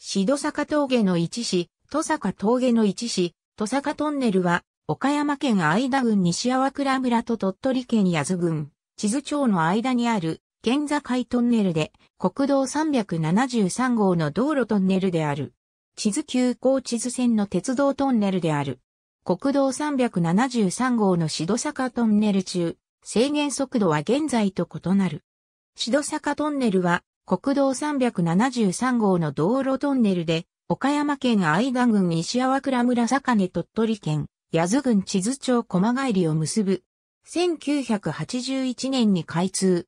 シド坂峠の一市、戸坂峠の一市、戸坂トンネルは、岡山県愛田郡西粟倉村と鳥取県八頭郡、地図町の間にある、県境トンネルで、国道373号の道路トンネルである。地図急行地図線の鉄道トンネルである。国道373号のシド坂トンネル中、制限速度は現在と異なる。シド坂トンネルは、国道373号の道路トンネルで、岡山県愛田郡西粟倉村坂根鳥取県、八頭郡地図町駒帰りを結ぶ。1981年に開通。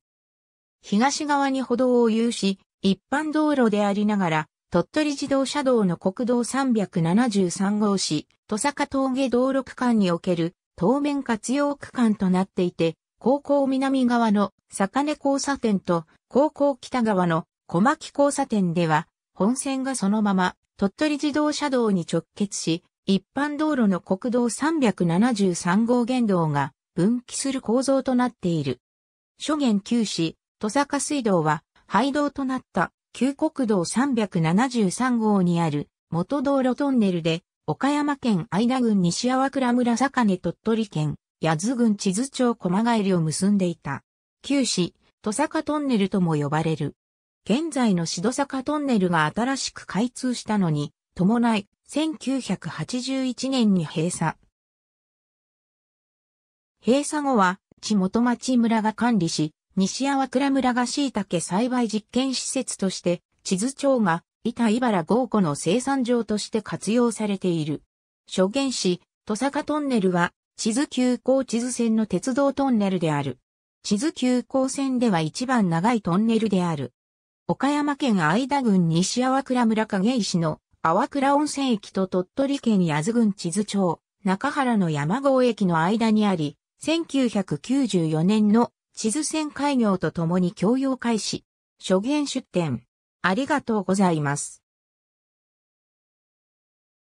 東側に歩道を有し、一般道路でありながら、鳥取自動車道の国道373号市、戸坂峠道路区間における当面活用区間となっていて、高校南側の坂根交差点と高校北側の小牧交差点では、本線がそのまま鳥取自動車道に直結し、一般道路の国道373号原道が分岐する構造となっている。諸元旧市、戸坂水道は廃道となった旧国道373号にある元道路トンネルで、岡山県愛田郡西粟倉村坂根鳥取県、八津郡地図町駒帰りを結んでいた。旧市、戸坂トンネルとも呼ばれる。現在のシド坂トンネルが新しく開通したのに、伴い、1981年に閉鎖。閉鎖後は、地元町村が管理し、西粟倉村が椎茸栽培実験施設として、地図町が、板茨豪湖の生産場として活用されている。諸言し、戸坂トンネルは、地図急行地図線の鉄道トンネルである。地図急行線では一番長いトンネルである。岡山県愛田郡西淡倉村影石の淡倉温泉駅と鳥取県八津郡地図町、中原の山郷駅の間にあり、1994年の地図線開業とともに共用開始、初言出展。ありがとうございます。